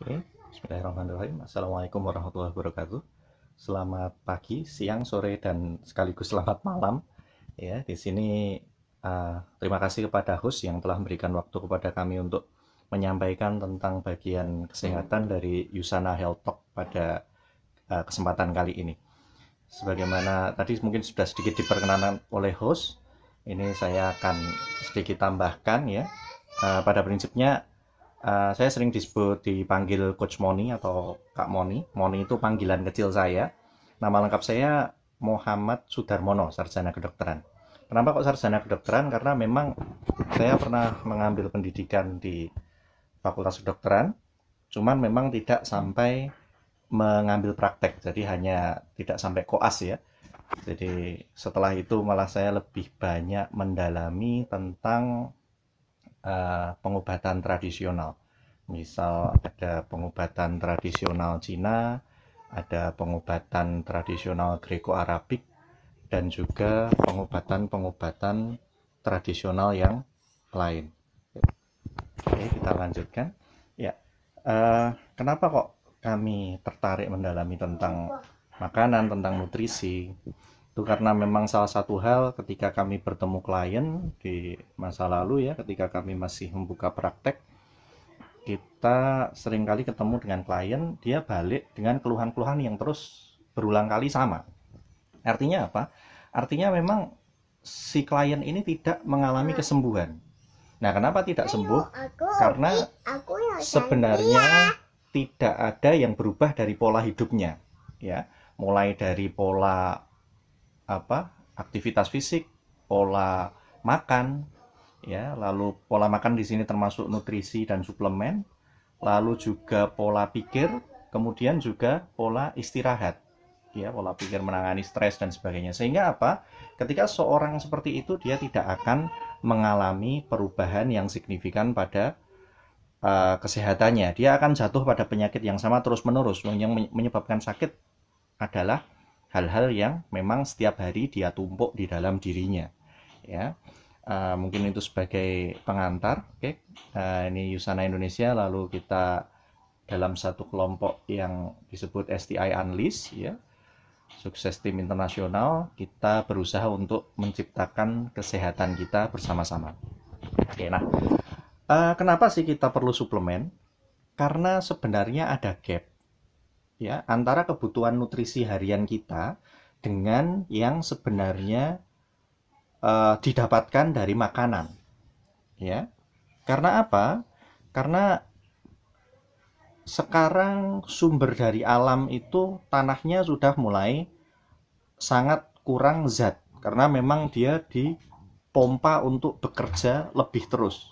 Oke, bismillahirrahmanirrahim. Assalamualaikum warahmatullahi wabarakatuh. Selamat pagi, siang, sore, dan sekaligus selamat malam. Ya, di sini uh, terima kasih kepada host yang telah memberikan waktu kepada kami untuk menyampaikan tentang bagian kesehatan dari Yusana Health Talk pada uh, kesempatan kali ini. Sebagaimana tadi mungkin sudah sedikit diperkenalan oleh host, ini saya akan sedikit tambahkan ya. Eh, pada prinsipnya Eh, saya sering disebut dipanggil Coach Moni atau Kak Moni. Moni itu panggilan kecil saya. Nama lengkap saya Muhammad Sudarmono, sarjana kedokteran. Kenapa kok sarjana kedokteran? Karena memang saya pernah mengambil pendidikan di Fakultas Kedokteran, cuman memang tidak sampai mengambil praktek, jadi hanya tidak sampai koas ya. Jadi setelah itu malah saya lebih banyak mendalami tentang Eh, pengobatan tradisional. Misal ada pengobatan tradisional Cina, ada pengobatan tradisional Greko-Arabik, dan juga pengobatan-pengobatan tradisional yang lain. Oke, kita lanjutkan. Ya, uh, kenapa kok kami tertarik mendalami tentang makanan, tentang nutrisi? itu karena memang salah satu hal ketika kami bertemu klien di masa lalu ya ketika kami masih membuka praktek kita seringkali ketemu dengan klien dia balik dengan keluhan-keluhan yang terus berulang kali sama artinya apa artinya memang si klien ini tidak mengalami ah. kesembuhan nah kenapa tidak sembuh karena sebenarnya iya. tidak ada yang berubah dari pola hidupnya ya mulai dari pola apa aktivitas fisik, pola makan, ya, lalu pola makan di sini termasuk nutrisi dan suplemen, lalu juga pola pikir, kemudian juga pola istirahat, ya, pola pikir menangani stres dan sebagainya. Sehingga apa? Ketika seorang seperti itu dia tidak akan mengalami perubahan yang signifikan pada uh, kesehatannya. Dia akan jatuh pada penyakit yang sama terus-menerus yang menyebabkan sakit adalah hal-hal yang memang setiap hari dia tumpuk di dalam dirinya ya uh, mungkin itu sebagai pengantar oke okay? uh, eh, ini Yusana Indonesia lalu kita dalam satu kelompok yang disebut STI Unleash ya sukses tim internasional kita berusaha untuk menciptakan kesehatan kita bersama-sama oke nah uh, kenapa sih kita perlu suplemen karena sebenarnya ada gap ya antara kebutuhan nutrisi harian kita dengan yang sebenarnya uh, didapatkan dari makanan ya karena apa karena sekarang sumber dari alam itu tanahnya sudah mulai sangat kurang zat karena memang dia dipompa untuk bekerja lebih terus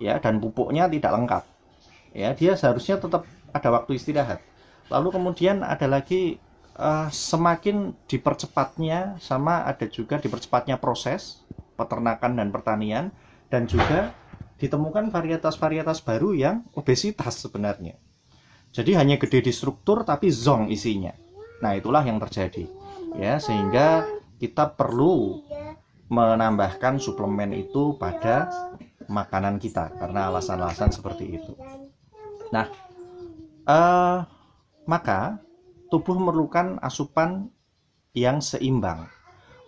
ya dan pupuknya tidak lengkap ya dia seharusnya tetap ada waktu istirahat lalu kemudian ada lagi uh, semakin dipercepatnya sama ada juga dipercepatnya proses peternakan dan pertanian dan juga ditemukan varietas-varietas baru yang obesitas sebenarnya jadi hanya gede di struktur tapi zong isinya nah itulah yang terjadi ya sehingga kita perlu menambahkan suplemen itu pada makanan kita karena alasan-alasan seperti itu. Nah, uh, maka, tubuh memerlukan asupan yang seimbang.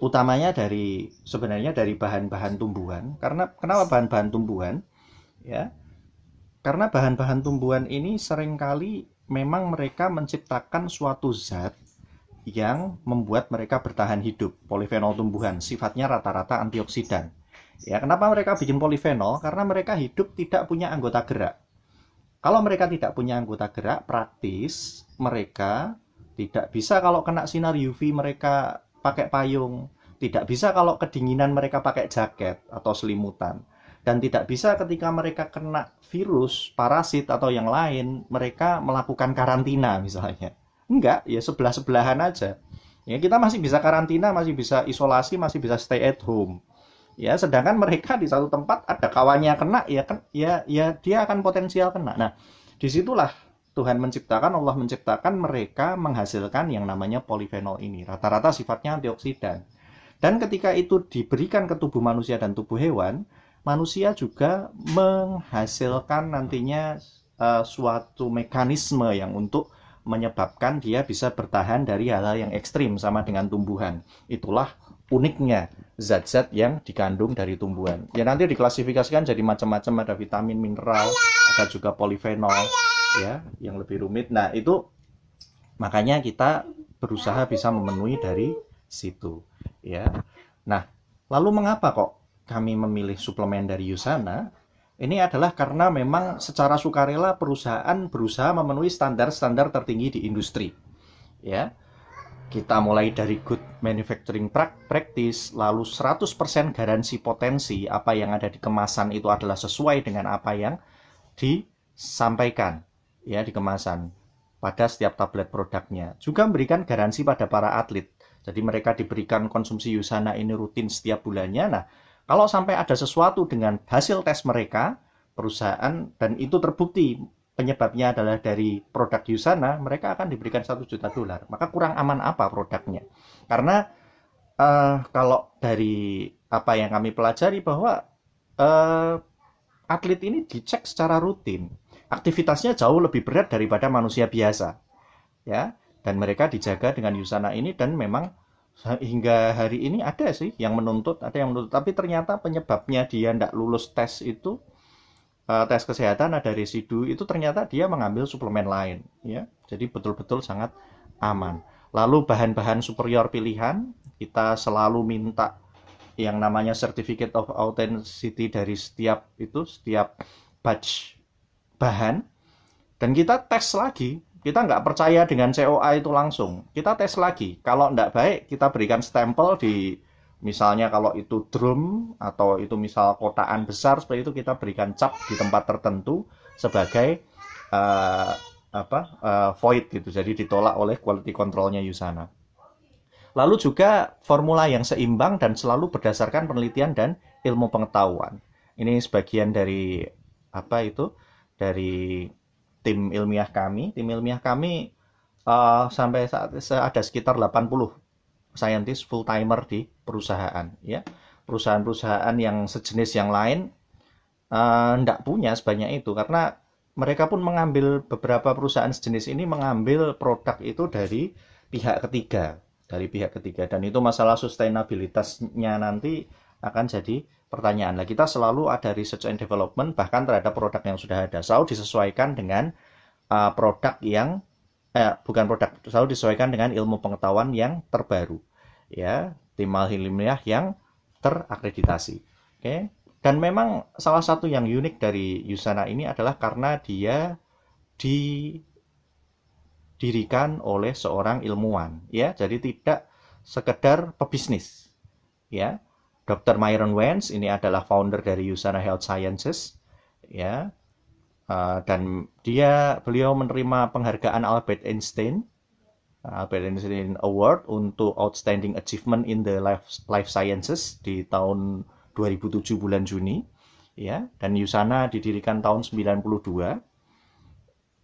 Utamanya dari sebenarnya dari bahan-bahan tumbuhan. Karena kenapa bahan-bahan tumbuhan? Ya. Karena bahan-bahan tumbuhan ini seringkali memang mereka menciptakan suatu zat yang membuat mereka bertahan hidup. Polifenol tumbuhan sifatnya rata-rata antioksidan. Ya, kenapa mereka bikin polifenol? Karena mereka hidup tidak punya anggota gerak. Kalau mereka tidak punya anggota gerak, praktis mereka tidak bisa kalau kena sinar UV mereka pakai payung, tidak bisa kalau kedinginan mereka pakai jaket atau selimutan, dan tidak bisa ketika mereka kena virus, parasit atau yang lain, mereka melakukan karantina misalnya. Enggak, ya sebelah-sebelahan aja. Ya kita masih bisa karantina, masih bisa isolasi, masih bisa stay at home ya sedangkan mereka di satu tempat ada kawannya kena ya kan ya ya dia akan potensial kena nah disitulah Tuhan menciptakan Allah menciptakan mereka menghasilkan yang namanya polifenol ini rata-rata sifatnya antioksidan dan ketika itu diberikan ke tubuh manusia dan tubuh hewan manusia juga menghasilkan nantinya uh, suatu mekanisme yang untuk menyebabkan dia bisa bertahan dari hal-hal yang ekstrim sama dengan tumbuhan itulah uniknya zat-zat yang dikandung dari tumbuhan. Ya nanti diklasifikasikan jadi macam-macam ada vitamin, mineral, ada juga polifenol ya yang lebih rumit. Nah, itu makanya kita berusaha bisa memenuhi dari situ ya. Nah, lalu mengapa kok kami memilih suplemen dari Yusana? Ini adalah karena memang secara sukarela perusahaan berusaha memenuhi standar-standar tertinggi di industri. Ya. Kita mulai dari good manufacturing practice, lalu 100% garansi potensi apa yang ada di kemasan itu adalah sesuai dengan apa yang disampaikan ya di kemasan pada setiap tablet produknya. Juga memberikan garansi pada para atlet. Jadi mereka diberikan konsumsi Yusana ini rutin setiap bulannya. Nah, kalau sampai ada sesuatu dengan hasil tes mereka, perusahaan dan itu terbukti penyebabnya adalah dari produk Yusana, mereka akan diberikan satu juta dolar. Maka kurang aman apa produknya? Karena uh, kalau dari apa yang kami pelajari bahwa uh, atlet ini dicek secara rutin, aktivitasnya jauh lebih berat daripada manusia biasa, ya. Dan mereka dijaga dengan Yusana ini dan memang hingga hari ini ada sih yang menuntut, ada yang menuntut. Tapi ternyata penyebabnya dia tidak lulus tes itu Eh, tes kesehatan ada residu itu ternyata dia mengambil suplemen lain ya jadi betul-betul sangat aman lalu bahan-bahan superior pilihan kita selalu minta yang namanya certificate of authenticity dari setiap itu setiap batch bahan dan kita tes lagi kita nggak percaya dengan COA itu langsung kita tes lagi kalau nggak baik kita berikan stempel di Misalnya kalau itu drum atau itu misal kotaan besar seperti itu kita berikan cap di tempat tertentu sebagai uh, apa uh, void gitu. Jadi ditolak oleh quality controlnya Yusana. Lalu juga formula yang seimbang dan selalu berdasarkan penelitian dan ilmu pengetahuan. Ini sebagian dari apa itu dari tim ilmiah kami. Tim ilmiah kami uh, sampai saat ada sekitar 80 scientist full timer di perusahaan ya perusahaan-perusahaan yang sejenis yang lain tidak eh, uh, punya sebanyak itu karena mereka pun mengambil beberapa perusahaan sejenis ini mengambil produk itu dari pihak ketiga dari pihak ketiga dan itu masalah sustainabilitasnya nanti akan jadi pertanyaan lah kita selalu ada research and development bahkan terhadap produk yang sudah ada selalu disesuaikan dengan uh, produk yang eh, bukan produk selalu disesuaikan dengan ilmu pengetahuan yang terbaru ya timal ilmiah yang terakreditasi oke okay? dan memang salah satu yang unik dari Yusana ini adalah karena dia didirikan oleh seorang ilmuwan ya jadi tidak sekedar pebisnis ya Dr. Myron Wenz ini adalah founder dari Yusana Health Sciences ya Eh, dan dia beliau menerima penghargaan Albert Einstein eh, Albert Einstein Award untuk Outstanding Achievement in the Life, Life Sciences di tahun 2007 bulan Juni ya dan Yusana didirikan tahun 92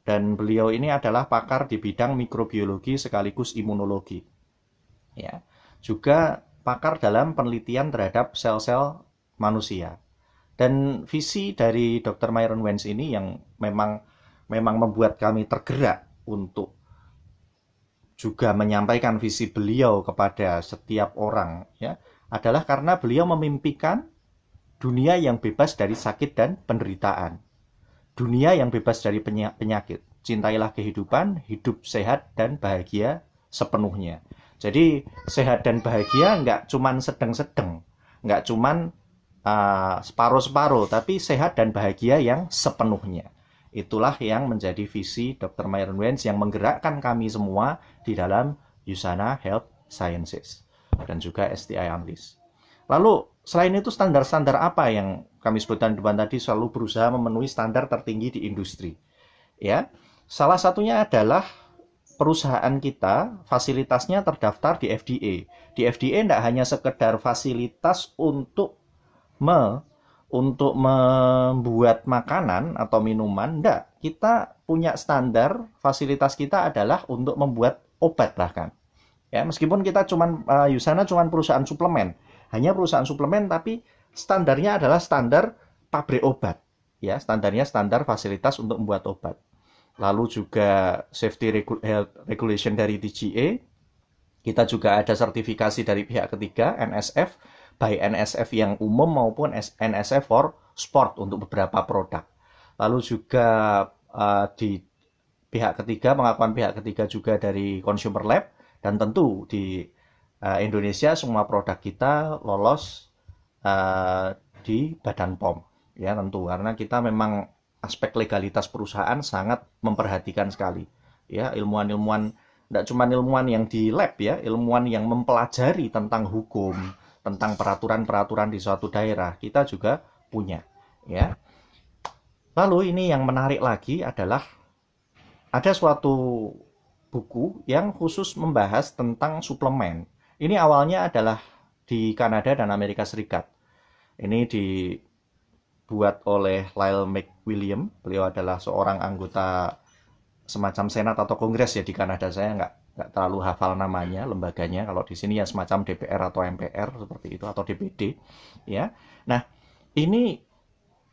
dan beliau ini adalah pakar di bidang mikrobiologi sekaligus imunologi. Ya. Juga pakar dalam penelitian terhadap sel-sel manusia. Dan visi dari Dr. Myron Wentz ini yang memang memang membuat kami tergerak untuk juga menyampaikan visi beliau kepada setiap orang ya adalah karena beliau memimpikan dunia yang bebas dari sakit dan penderitaan. Dunia yang bebas dari penyakit. Cintailah kehidupan, hidup sehat dan bahagia sepenuhnya. Jadi sehat dan bahagia nggak cuman sedeng-sedeng, nggak cuman Eh, separuh-separuh, tapi sehat dan bahagia yang sepenuhnya. Itulah yang menjadi visi Dr. Myron Wenz yang menggerakkan kami semua di dalam Yusana Health Sciences dan juga STI Amlis. Lalu selain itu standar-standar apa yang kami sebutkan depan tadi selalu berusaha memenuhi standar tertinggi di industri. Ya. Salah satunya adalah perusahaan kita fasilitasnya terdaftar di FDA. Di FDA tidak hanya sekedar fasilitas untuk me untuk membuat makanan atau minuman, enggak. Kita punya standar, fasilitas kita adalah untuk membuat obat bahkan. Ya, meskipun kita cuma uh, eh, Yusana cuman perusahaan suplemen, hanya perusahaan suplemen tapi standarnya adalah standar pabrik obat. Ya, standarnya standar fasilitas untuk membuat obat. Lalu juga safety health regulation dari DGA. Kita juga ada sertifikasi dari pihak ketiga, NSF baik NSF yang umum maupun NSF for sport untuk beberapa produk. Lalu juga uh, di pihak ketiga, pengakuan pihak ketiga juga dari Consumer Lab dan tentu di uh, Indonesia semua produk kita lolos uh, di Badan POM ya tentu karena kita memang aspek legalitas perusahaan sangat memperhatikan sekali ya ilmuwan-ilmuwan tidak cuma ilmuwan yang di lab ya ilmuwan yang mempelajari tentang hukum tentang peraturan-peraturan di suatu daerah kita juga punya ya lalu ini yang menarik lagi adalah ada suatu buku yang khusus membahas tentang suplemen ini awalnya adalah di Kanada dan Amerika Serikat ini dibuat oleh Lyle McWilliam beliau adalah seorang anggota semacam senat atau kongres ya di Kanada saya nggak nggak terlalu hafal namanya lembaganya kalau di sini ya semacam DPR atau MPR seperti itu atau DPD ya nah ini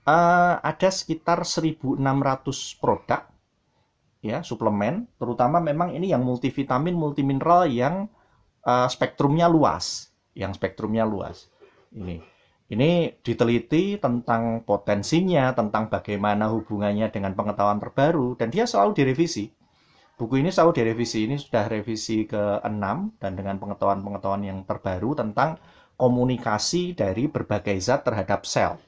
uh, ada sekitar 1.600 produk ya suplemen terutama memang ini yang multivitamin multimineral yang uh, spektrumnya luas yang spektrumnya luas ini ini diteliti tentang potensinya tentang bagaimana hubungannya dengan pengetahuan terbaru dan dia selalu direvisi Buku ini selalu direvisi, ini sudah revisi ke-6 dan dengan pengetahuan-pengetahuan yang terbaru tentang komunikasi dari berbagai zat terhadap sel.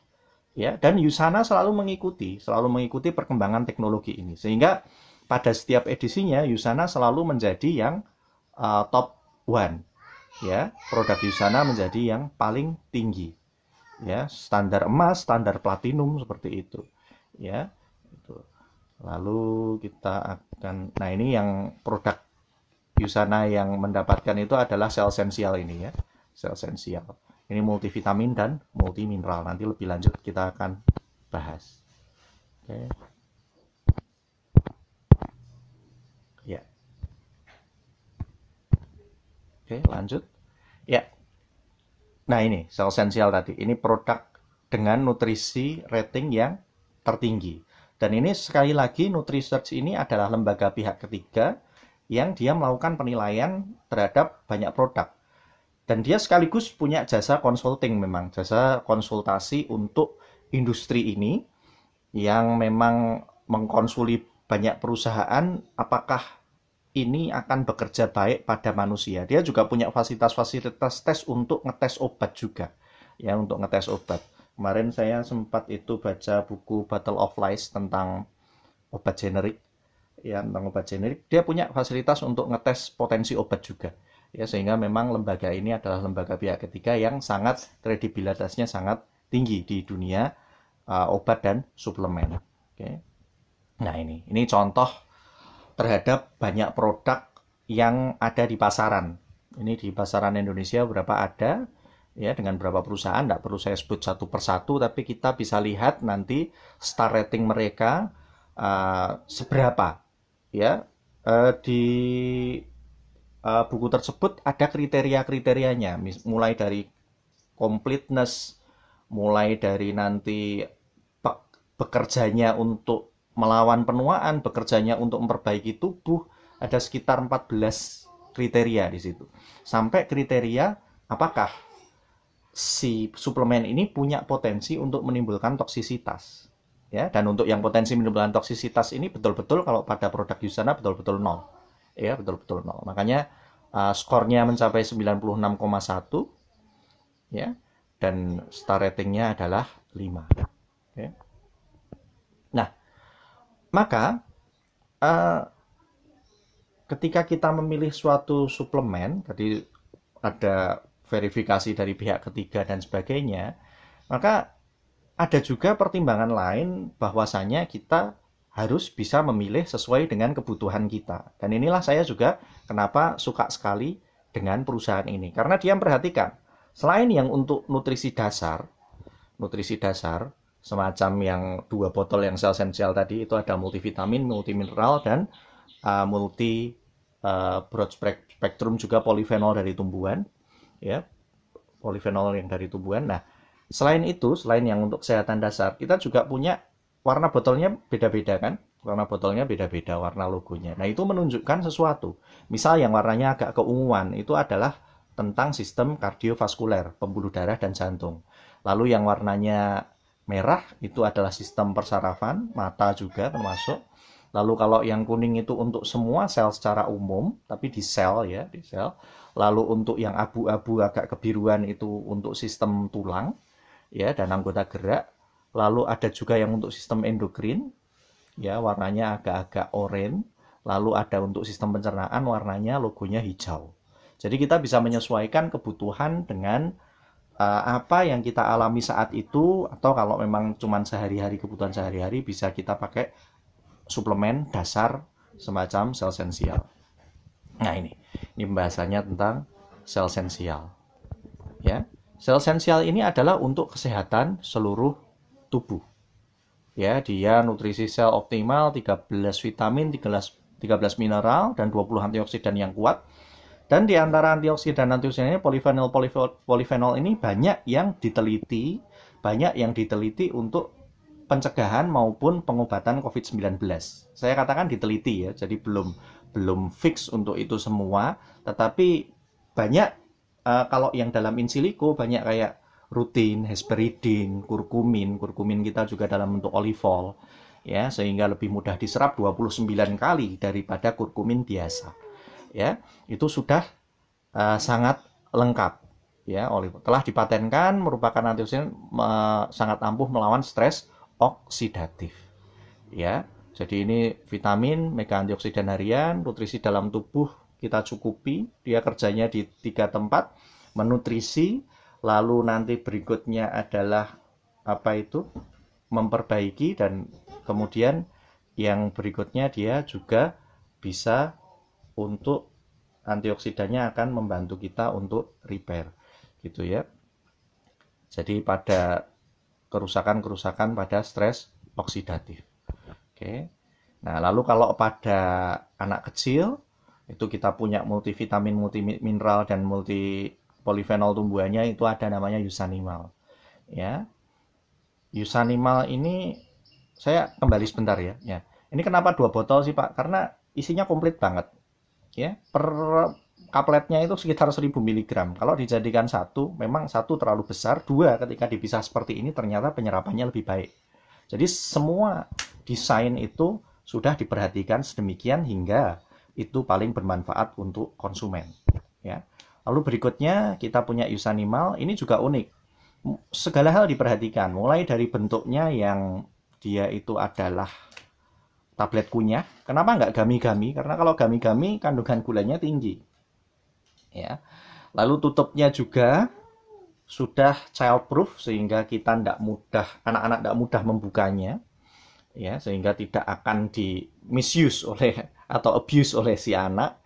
Ya, dan Yusana selalu mengikuti, selalu mengikuti perkembangan teknologi ini. Sehingga pada setiap edisinya Yusana selalu menjadi yang uh, top one. Ya, produk Yusana menjadi yang paling tinggi. Ya, standar emas, standar platinum seperti itu. Ya, lalu kita akan nah ini yang produk Yusana yang mendapatkan itu adalah sel sensial ini ya sel sensial ini multivitamin dan multimineral nanti lebih lanjut kita akan bahas oke okay. ya oke okay, lanjut ya nah ini sel sensial tadi ini produk dengan nutrisi rating yang tertinggi dan ini sekali lagi NutriSearch ini adalah lembaga pihak ketiga yang dia melakukan penilaian terhadap banyak produk. Dan dia sekaligus punya jasa consulting memang, jasa konsultasi untuk industri ini yang memang mengkonsuli banyak perusahaan apakah ini akan bekerja baik pada manusia. Dia juga punya fasilitas-fasilitas tes untuk ngetes obat juga. Ya, untuk ngetes obat kemarin saya sempat itu baca buku Battle of Lies tentang obat generik ya tentang obat generik dia punya fasilitas untuk ngetes potensi obat juga ya sehingga memang lembaga ini adalah lembaga pihak ketiga yang sangat kredibilitasnya sangat tinggi di dunia uh, obat dan suplemen oke nah ini ini contoh terhadap banyak produk yang ada di pasaran ini di pasaran Indonesia berapa ada ya dengan berapa perusahaan tidak perlu saya sebut satu persatu tapi kita bisa lihat nanti star rating mereka uh, seberapa ya uh, di uh, buku tersebut ada kriteria-kriterianya mulai dari completeness mulai dari nanti pe bekerjanya untuk melawan penuaan bekerjanya untuk memperbaiki tubuh ada sekitar 14 kriteria di situ sampai kriteria apakah si suplemen ini punya potensi untuk menimbulkan toksisitas ya dan untuk yang potensi menimbulkan toksisitas ini betul-betul kalau pada produk Yusana betul-betul nol ya betul-betul nol makanya uh, skornya mencapai 96,1 ya dan star ratingnya adalah 5 ya. nah maka uh, ketika kita memilih suatu suplemen tadi ada verifikasi dari pihak ketiga dan sebagainya, maka ada juga pertimbangan lain bahwasanya kita harus bisa memilih sesuai dengan kebutuhan kita. Dan inilah saya juga kenapa suka sekali dengan perusahaan ini karena dia memperhatikan selain yang untuk nutrisi dasar, nutrisi dasar semacam yang dua botol yang sel sel tadi itu ada multivitamin, multimineral dan uh, multi uh, broad spectrum juga polifenol dari tumbuhan ya polifenol yang dari tumbuhan. Nah, selain itu, selain yang untuk kesehatan dasar, kita juga punya warna botolnya beda-beda kan? Warna botolnya beda-beda, warna logonya. Nah, itu menunjukkan sesuatu. Misal yang warnanya agak keunguan, itu adalah tentang sistem kardiovaskuler, pembuluh darah dan jantung. Lalu yang warnanya merah itu adalah sistem persarafan, mata juga termasuk. Lalu kalau yang kuning itu untuk semua sel secara umum, tapi di sel ya, di sel lalu untuk yang abu-abu agak kebiruan itu untuk sistem tulang ya dan anggota gerak lalu ada juga yang untuk sistem endokrin ya warnanya agak-agak oranye lalu ada untuk sistem pencernaan warnanya logonya hijau jadi kita bisa menyesuaikan kebutuhan dengan uh, apa yang kita alami saat itu atau kalau memang cuman sehari-hari kebutuhan sehari-hari bisa kita pakai suplemen dasar semacam sel sensial Nah ini, ini pembahasannya tentang sel sensial. Ya, sel sensial ini adalah untuk kesehatan seluruh tubuh. Ya, dia nutrisi sel optimal 13 vitamin, 13 13 mineral dan 20 antioksidan yang kuat. Dan di antara antioksidan antioksidan ini polifenol polifenol ini banyak yang diteliti, banyak yang diteliti untuk pencegahan maupun pengobatan COVID-19. Saya katakan diteliti ya, jadi belum belum fix untuk itu semua tetapi banyak uh, kalau yang dalam insiliko banyak kayak rutin, hesperidin, kurkumin, kurkumin kita juga dalam bentuk olivol ya sehingga lebih mudah diserap 29 kali daripada kurkumin biasa ya itu sudah uh, sangat lengkap ya oleh telah dipatenkan merupakan antioksidan uh, sangat ampuh melawan stres oksidatif ya jadi ini vitamin, mega antioksidan harian, nutrisi dalam tubuh kita cukupi. Dia kerjanya di tiga tempat, menutrisi, lalu nanti berikutnya adalah apa itu? memperbaiki dan kemudian yang berikutnya dia juga bisa untuk antioksidannya akan membantu kita untuk repair gitu ya. Jadi pada kerusakan-kerusakan pada stres oksidatif. Oke. Nah, lalu kalau pada anak kecil itu kita punya multivitamin, multimineral dan multi polifenol tumbuhannya itu ada namanya Yusanimal. Ya. Yusanimal ini saya kembali sebentar ya. ya. Ini kenapa dua botol sih Pak? Karena isinya komplit banget. Ya, per kapletnya itu sekitar 1000 mg. Kalau dijadikan satu, memang satu terlalu besar, dua ketika dipisah seperti ini ternyata penyerapannya lebih baik. Jadi semua desain itu sudah diperhatikan sedemikian hingga itu paling bermanfaat untuk konsumen ya lalu berikutnya kita punya use animal ini juga unik segala hal diperhatikan mulai dari bentuknya yang dia itu adalah tablet kunyah kenapa nggak gami-gami karena kalau gami-gami kandungan gulanya tinggi ya lalu tutupnya juga sudah childproof sehingga kita tidak mudah anak-anak tidak mudah membukanya ya sehingga tidak akan di misuse oleh atau abuse oleh si anak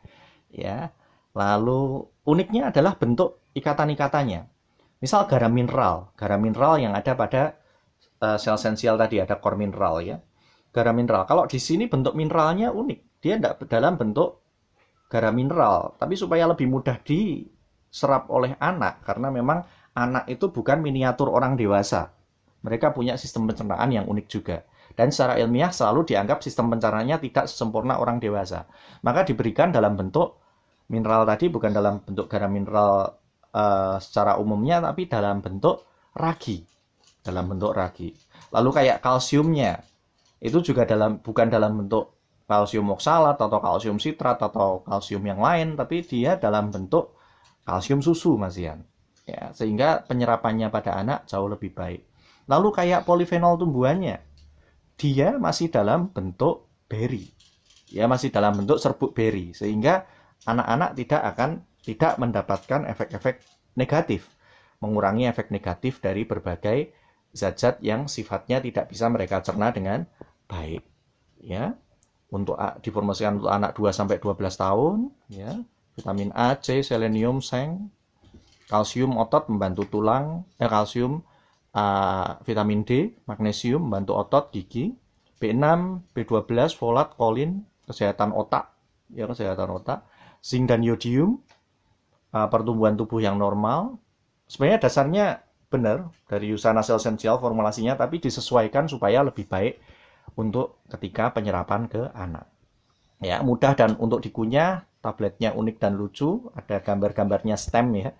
ya lalu uniknya adalah bentuk ikatan-ikatannya misal garam mineral garam mineral yang ada pada uh, sel sensial tadi ada core mineral ya garam mineral kalau di sini bentuk mineralnya unik dia tidak dalam bentuk garam mineral tapi supaya lebih mudah diserap oleh anak karena memang anak itu bukan miniatur orang dewasa mereka punya sistem pencernaan yang unik juga dan secara ilmiah selalu dianggap sistem pencernaannya tidak sempurna orang dewasa. Maka diberikan dalam bentuk mineral tadi bukan dalam bentuk garam mineral uh, secara umumnya tapi dalam bentuk ragi. Dalam bentuk ragi. Lalu kayak kalsiumnya itu juga dalam bukan dalam bentuk kalsium oksalat atau kalsium sitrat atau kalsium yang lain tapi dia dalam bentuk kalsium susu Mas Ian. Ya, sehingga penyerapannya pada anak jauh lebih baik. Lalu kayak polifenol tumbuhannya dia masih dalam bentuk beri. Ya, masih dalam bentuk serbuk beri sehingga anak-anak tidak akan tidak mendapatkan efek-efek negatif, mengurangi efek negatif dari berbagai zat-zat yang sifatnya tidak bisa mereka cerna dengan baik. Ya. Untuk diformasikan untuk anak 2 sampai 12 tahun, ya. Vitamin A, C, selenium, seng, kalsium otot membantu tulang, eh, kalsium vitamin D, magnesium bantu otot, gigi, B6, B12, folat, kolin, kesehatan otak, ya kesehatan otak, zinc dan yodium, uh, pertumbuhan tubuh yang normal. Sebenarnya dasarnya benar dari Usana Cell Essential formulasinya, tapi disesuaikan supaya lebih baik untuk ketika penyerapan ke anak. Ya, mudah dan untuk dikunyah, tabletnya unik dan lucu, ada gambar-gambarnya stem ya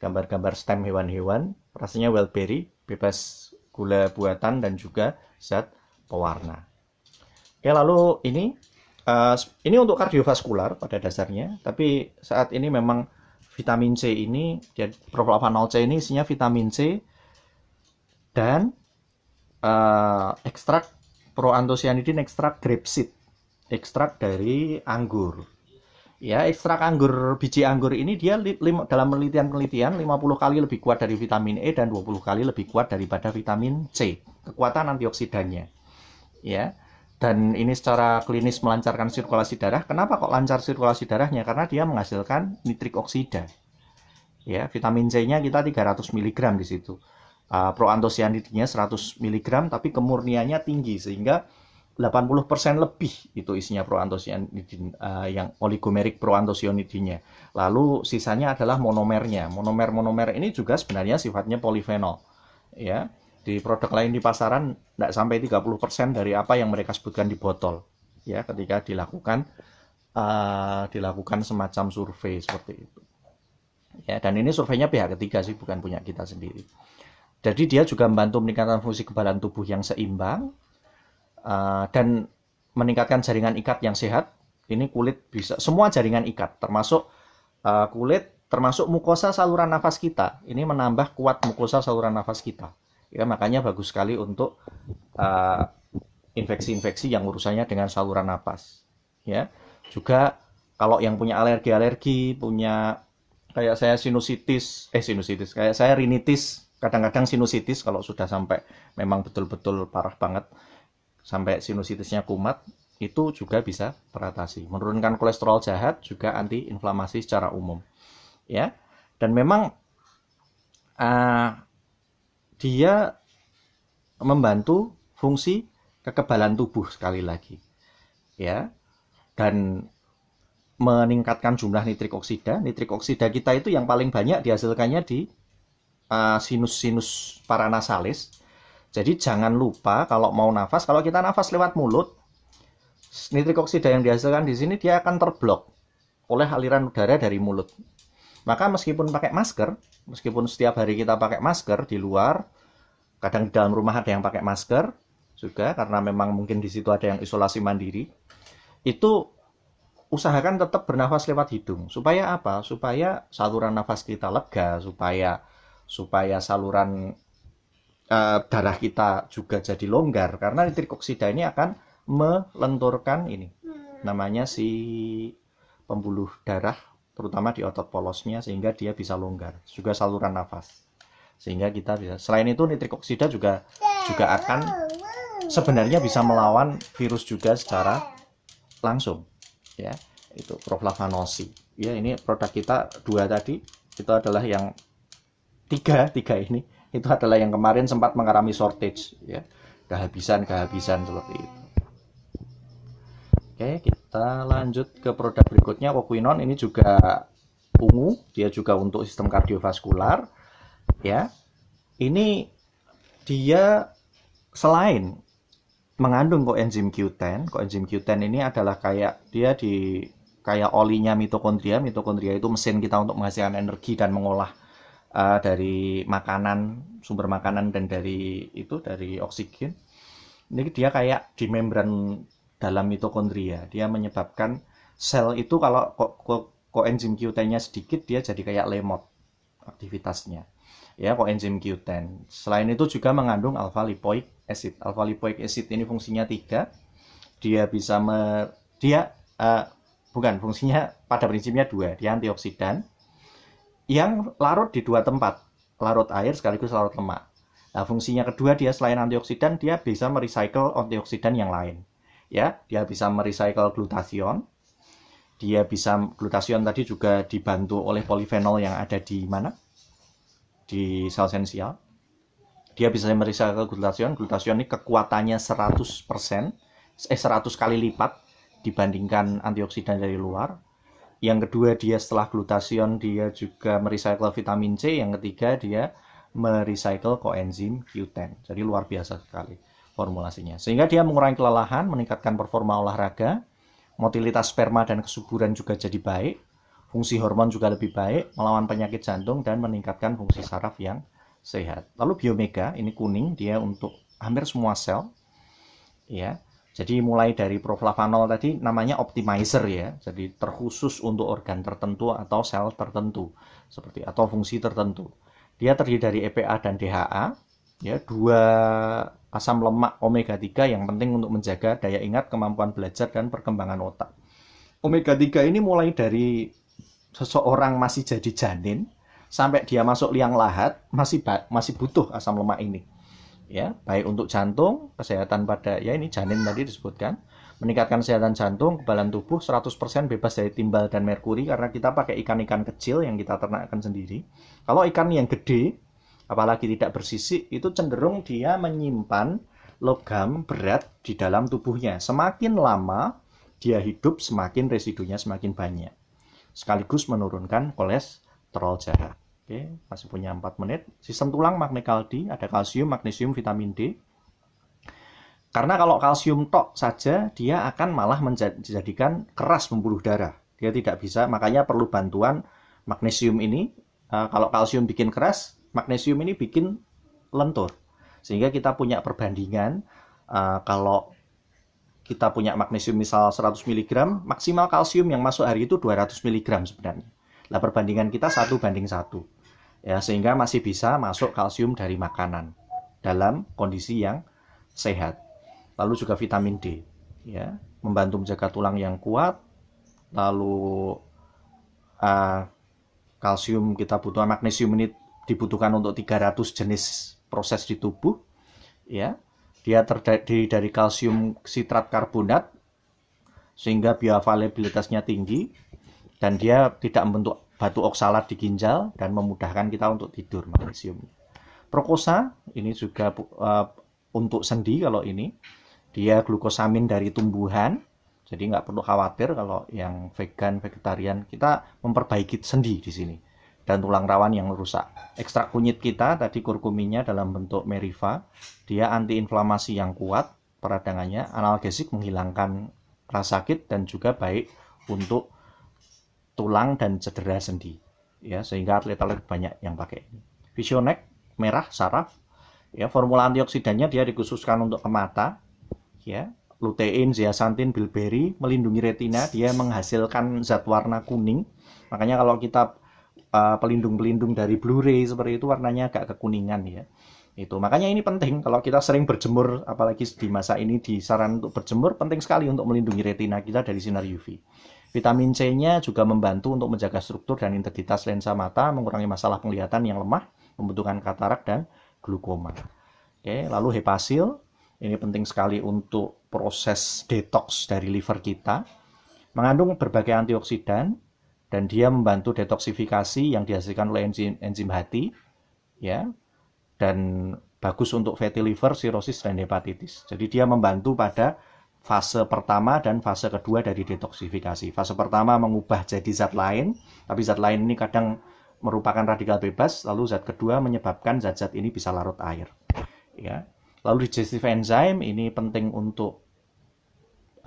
gambar-gambar stem hewan-hewan, rasanya wellberry, bebas gula buatan dan juga zat pewarna. Oke, ya, lalu ini uh, ini untuk kardiovaskular pada dasarnya, tapi saat ini memang vitamin C ini jadi proflavanol C ini isinya vitamin C dan uh, ekstrak proantosianidin ekstrak grape seed, ekstrak dari anggur ya ekstrak anggur biji anggur ini dia lim, dalam penelitian-penelitian 50 kali lebih kuat dari vitamin E dan 20 kali lebih kuat daripada vitamin C kekuatan antioksidannya ya dan ini secara klinis melancarkan sirkulasi darah kenapa kok lancar sirkulasi darahnya karena dia menghasilkan nitrik oksida ya vitamin C-nya kita 300 mg di situ uh, ah, proantosianidinya 100 mg tapi kemurniannya tinggi sehingga 80% lebih itu isinya proantosianidin uh, eh, yang oligomeric proantosianidinnya. Lalu sisanya adalah monomernya. Monomer-monomer ini juga sebenarnya sifatnya polifenol. Ya, di produk lain di pasaran tidak sampai 30% dari apa yang mereka sebutkan di botol. Ya, ketika dilakukan uh, dilakukan semacam survei seperti itu. Ya, dan ini surveinya pihak ketiga sih, bukan punya kita sendiri. Jadi dia juga membantu meningkatkan fungsi kebalan tubuh yang seimbang, Ah, dan meningkatkan jaringan ikat yang sehat. Ini kulit bisa semua jaringan ikat termasuk ah, kulit termasuk mukosa saluran nafas kita. Ini menambah kuat mukosa saluran nafas kita. Ya makanya bagus sekali untuk infeksi ah, infeksi-infeksi yang urusannya dengan saluran nafas. Ya. Juga kalau yang punya alergi-alergi, punya kayak saya sinusitis, eh sinusitis, kayak saya rinitis, kadang-kadang sinusitis kalau sudah sampai memang betul-betul parah banget sampai sinusitisnya kumat itu juga bisa teratasi. Menurunkan kolesterol jahat juga antiinflamasi secara umum. Ya. Dan memang uh, dia membantu fungsi kekebalan tubuh sekali lagi. Ya. Dan meningkatkan jumlah nitrik oksida. Nitrik oksida kita itu yang paling banyak dihasilkannya di eh, sinus-sinus uh, paranasalis jadi jangan lupa kalau mau nafas, kalau kita nafas lewat mulut, nitrik oksida yang dihasilkan di sini dia akan terblok oleh aliran udara dari mulut. Maka meskipun pakai masker, meskipun setiap hari kita pakai masker di luar, kadang di dalam rumah ada yang pakai masker juga karena memang mungkin di situ ada yang isolasi mandiri. Itu usahakan tetap bernafas lewat hidung. Supaya apa? Supaya saluran nafas kita lega, supaya supaya saluran uh, darah kita juga jadi longgar karena nitrik oksida ini akan melenturkan ini hmm. namanya si pembuluh darah terutama di otot polosnya sehingga dia bisa longgar juga saluran nafas sehingga kita bisa selain itu nitrik oksida juga juga akan sebenarnya bisa melawan virus juga secara langsung ya itu proflavanosi ya ini produk kita dua tadi itu adalah yang tiga tiga ini itu adalah yang kemarin sempat mengalami shortage ya kehabisan-kehabisan seperti itu oke kita lanjut ke produk berikutnya wokuinon ini juga ungu dia juga untuk sistem kardiovaskular ya ini dia selain mengandung koenzim Q10 koenzim Q10 ini adalah kayak dia di kayak olinya mitokondria mitokondria itu mesin kita untuk menghasilkan energi dan mengolah uh, dari makanan sumber makanan dan dari itu dari oksigen ini dia kayak di membran dalam mitokondria dia menyebabkan sel itu kalau ko ko Q10-nya sedikit dia jadi kayak lemot aktivitasnya ya koenzim Q10 selain itu juga mengandung alfa lipoic acid alfa lipoic acid ini fungsinya tiga dia bisa me, dia uh, bukan fungsinya pada prinsipnya dua dia antioksidan yang larut di dua tempat, larut air sekaligus larut lemak. Nah, fungsinya kedua dia selain antioksidan, dia bisa merecycle antioksidan yang lain. Ya, dia bisa merecycle glutathion. Dia bisa glutathion tadi juga dibantu oleh polifenol yang ada di mana? Di sel sensial. Dia bisa merecycle glutathion. Glutathion ini kekuatannya 100%, eh 100 kali lipat dibandingkan antioksidan dari luar yang kedua dia setelah glutation dia juga merecycle vitamin C, yang ketiga dia merecycle koenzim Q10. Jadi luar biasa sekali formulasinya. Sehingga dia mengurangi kelelahan, meningkatkan performa olahraga, motilitas sperma dan kesuburan juga jadi baik, fungsi hormon juga lebih baik, melawan penyakit jantung dan meningkatkan fungsi saraf yang sehat. Lalu biomega ini kuning dia untuk hampir semua sel ya jadi mulai dari proflavanol tadi namanya optimizer ya, jadi terkhusus untuk organ tertentu atau sel tertentu, seperti atau fungsi tertentu. Dia terdiri dari EPA dan DHA, ya dua asam lemak omega 3 yang penting untuk menjaga daya ingat, kemampuan belajar dan perkembangan otak. Omega 3 ini mulai dari seseorang masih jadi janin sampai dia masuk liang lahat masih masih butuh asam lemak ini ya baik untuk jantung kesehatan pada ya ini janin tadi disebutkan meningkatkan kesehatan jantung kebalan tubuh 100% bebas dari timbal dan merkuri karena kita pakai ikan-ikan kecil yang kita ternakkan sendiri kalau ikan yang gede apalagi tidak bersisik itu cenderung dia menyimpan logam berat di dalam tubuhnya semakin lama dia hidup semakin residunya semakin banyak sekaligus menurunkan kolesterol jahat Oke, masih punya 4 menit. Sistem tulang kaldi, ada kalsium, magnesium, vitamin D. Karena kalau kalsium tok saja, dia akan malah menjadikan keras pembuluh darah. Dia tidak bisa, makanya perlu bantuan magnesium ini. Eh, kalau kalsium bikin keras, magnesium ini bikin lentur. Sehingga kita punya perbandingan, eh, kalau kita punya magnesium misal 100 mg, maksimal kalsium yang masuk hari itu 200 mg sebenarnya. Nah, perbandingan kita satu banding satu ya sehingga masih bisa masuk kalsium dari makanan dalam kondisi yang sehat. Lalu juga vitamin D ya, membantu menjaga tulang yang kuat. Lalu uh, kalsium kita butuh magnesium ini dibutuhkan untuk 300 jenis proses di tubuh ya. Dia terdiri dari kalsium sitrat karbonat sehingga bioavailabilitasnya tinggi dan dia tidak membentuk batu oksalat di ginjal dan memudahkan kita untuk tidur magnesium. Prokosa ini juga uh, untuk sendi kalau ini dia glukosamin dari tumbuhan jadi nggak perlu khawatir kalau yang vegan vegetarian kita memperbaiki sendi di sini dan tulang rawan yang rusak ekstrak kunyit kita tadi kurkuminya dalam bentuk meriva dia antiinflamasi yang kuat peradangannya analgesik menghilangkan rasa sakit dan juga baik untuk tulang dan cedera sendi ya sehingga atlet-atlet banyak yang pakai ini visionek merah saraf ya formula antioksidannya dia dikhususkan untuk ke mata ya lutein zeaxanthin bilberry melindungi retina dia menghasilkan zat warna kuning makanya kalau kita uh, pelindung-pelindung dari Blu-ray seperti itu warnanya agak kekuningan ya itu makanya ini penting kalau kita sering berjemur apalagi di masa ini disaran untuk berjemur penting sekali untuk melindungi retina kita dari sinar UV Vitamin C-nya juga membantu untuk menjaga struktur dan integritas lensa mata, mengurangi masalah penglihatan yang lemah, membutuhkan katarak dan glukoma. Oke, lalu hepasil ini penting sekali untuk proses detox dari liver kita. Mengandung berbagai antioksidan dan dia membantu detoksifikasi yang dihasilkan oleh enzim enzim hati ya. Dan bagus untuk fatty liver, sirosis dan hepatitis. Jadi dia membantu pada fase pertama dan fase kedua dari detoksifikasi. Fase pertama mengubah jadi zat lain, tapi zat lain ini kadang merupakan radikal bebas, lalu zat kedua menyebabkan zat-zat ini bisa larut air. Ya. Lalu digestive enzyme ini penting untuk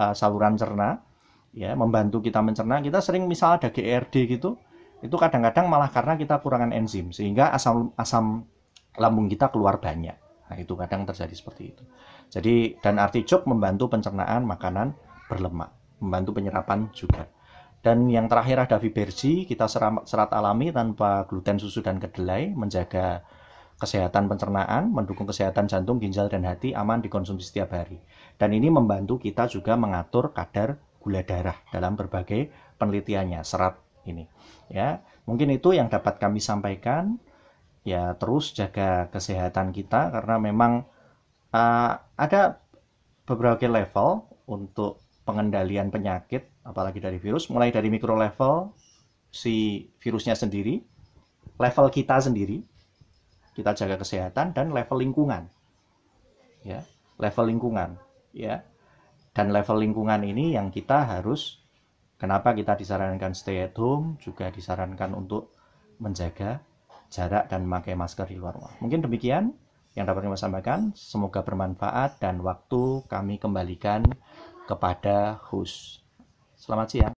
uh, saluran cerna, ya, membantu kita mencerna. Kita sering misalnya ada GERD gitu, itu kadang-kadang malah karena kita kurangan enzim sehingga asam asam lambung kita keluar banyak. Nah, itu kadang terjadi seperti itu. Jadi dan artichoke membantu pencernaan makanan berlemak, membantu penyerapan juga. Dan yang terakhir ada fiberji, kita serat, serat alami tanpa gluten, susu dan kedelai, menjaga kesehatan pencernaan, mendukung kesehatan jantung, ginjal dan hati aman dikonsumsi setiap hari. Dan ini membantu kita juga mengatur kadar gula darah dalam berbagai penelitiannya serat ini. Ya, mungkin itu yang dapat kami sampaikan. Ya, terus jaga kesehatan kita karena memang uh, ada beberapa level untuk pengendalian penyakit, apalagi dari virus, mulai dari mikro level si virusnya sendiri, level kita sendiri, kita jaga kesehatan dan level lingkungan, ya, level lingkungan, ya, dan level lingkungan ini yang kita harus, kenapa kita disarankan stay at home, juga disarankan untuk menjaga jarak dan memakai masker di luar rumah. Mungkin demikian yang dapat kami sampaikan. Semoga bermanfaat dan waktu kami kembalikan kepada host. Selamat siang.